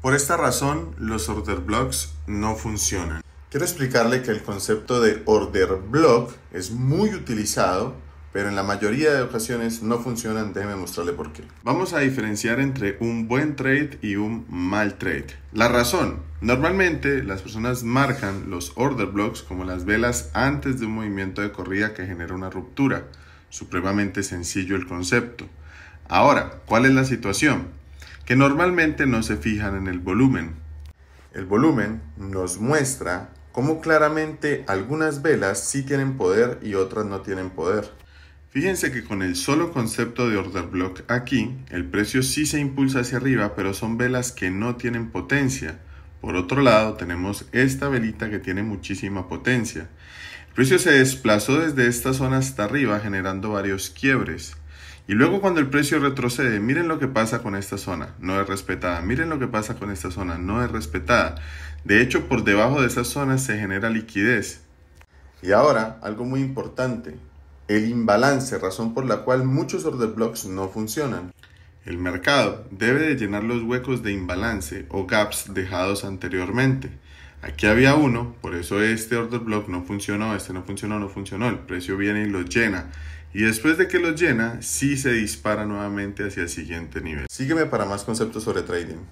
Por esta razón, los order blocks no funcionan. Quiero explicarle que el concepto de order block es muy utilizado, pero en la mayoría de ocasiones no funcionan. Déjeme mostrarle por qué. Vamos a diferenciar entre un buen trade y un mal trade. La razón. Normalmente las personas marcan los order blocks como las velas antes de un movimiento de corrida que genera una ruptura. Supremamente sencillo el concepto. Ahora, ¿cuál es la situación? que normalmente no se fijan en el volumen. El volumen nos muestra cómo claramente algunas velas sí tienen poder y otras no tienen poder. Fíjense que con el solo concepto de order block aquí, el precio sí se impulsa hacia arriba, pero son velas que no tienen potencia. Por otro lado, tenemos esta velita que tiene muchísima potencia. El precio se desplazó desde esta zona hasta arriba generando varios quiebres. Y luego cuando el precio retrocede, miren lo que pasa con esta zona, no es respetada. Miren lo que pasa con esta zona, no es respetada. De hecho, por debajo de esa zona se genera liquidez. Y ahora, algo muy importante, el imbalance, razón por la cual muchos order blocks no funcionan. El mercado debe de llenar los huecos de imbalance o gaps dejados anteriormente. Aquí había uno, por eso este order block no funcionó, este no funcionó, no funcionó. El precio viene y lo llena. Y después de que lo llena, sí se dispara nuevamente hacia el siguiente nivel. Sígueme para más conceptos sobre trading.